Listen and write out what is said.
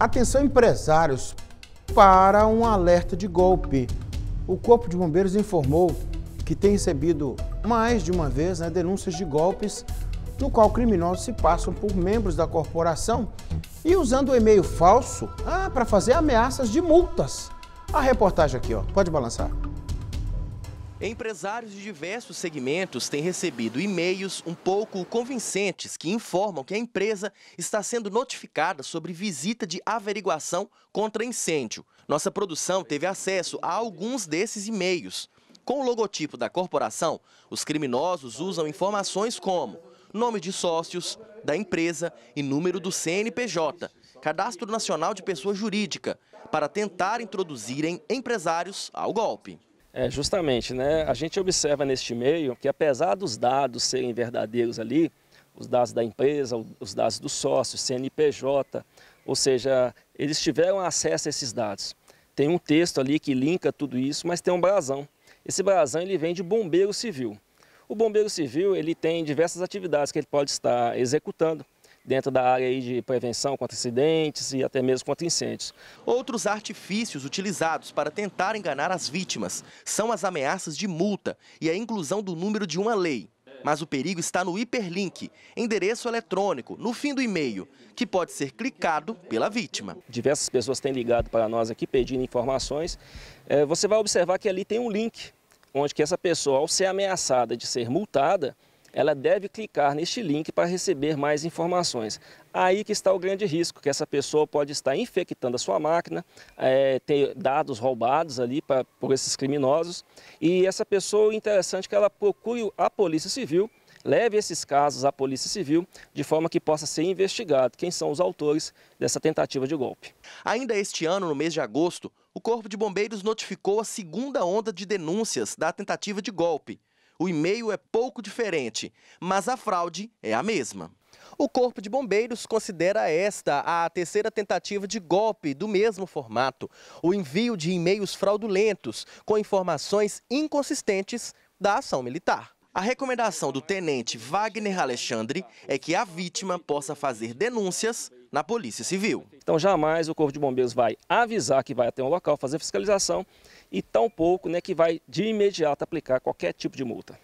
Atenção empresários para um alerta de golpe. O Corpo de Bombeiros informou que tem recebido mais de uma vez né, denúncias de golpes no qual criminosos se passam por membros da corporação e usando o e-mail falso ah, para fazer ameaças de multas. A reportagem aqui, ó, pode balançar. Empresários de diversos segmentos têm recebido e-mails um pouco convincentes que informam que a empresa está sendo notificada sobre visita de averiguação contra incêndio. Nossa produção teve acesso a alguns desses e-mails. Com o logotipo da corporação, os criminosos usam informações como nome de sócios, da empresa e número do CNPJ, Cadastro Nacional de Pessoa Jurídica, para tentar introduzirem empresários ao golpe. É, justamente, né? A gente observa neste meio que apesar dos dados serem verdadeiros ali, os dados da empresa, os dados do sócio, CNPJ, ou seja, eles tiveram acesso a esses dados. Tem um texto ali que linka tudo isso, mas tem um brasão. Esse brasão ele vem de bombeiro civil. O bombeiro civil ele tem diversas atividades que ele pode estar executando dentro da área aí de prevenção contra acidentes e até mesmo contra incêndios. Outros artifícios utilizados para tentar enganar as vítimas são as ameaças de multa e a inclusão do número de uma lei. Mas o perigo está no hiperlink, endereço eletrônico, no fim do e-mail, que pode ser clicado pela vítima. Diversas pessoas têm ligado para nós aqui pedindo informações. É, você vai observar que ali tem um link, onde que essa pessoa, ao ser ameaçada de ser multada, ela deve clicar neste link para receber mais informações. Aí que está o grande risco, que essa pessoa pode estar infectando a sua máquina, é, ter dados roubados ali pra, por esses criminosos. E essa pessoa, interessante é que ela procure a Polícia Civil, leve esses casos à Polícia Civil, de forma que possa ser investigado quem são os autores dessa tentativa de golpe. Ainda este ano, no mês de agosto, o Corpo de Bombeiros notificou a segunda onda de denúncias da tentativa de golpe. O e-mail é pouco diferente, mas a fraude é a mesma. O Corpo de Bombeiros considera esta a terceira tentativa de golpe do mesmo formato, o envio de e-mails fraudulentos com informações inconsistentes da ação militar. A recomendação do tenente Wagner Alexandre é que a vítima possa fazer denúncias na Polícia Civil. Então jamais o Corpo de Bombeiros vai avisar que vai até um local fazer fiscalização e tampouco né, que vai de imediato aplicar qualquer tipo de multa.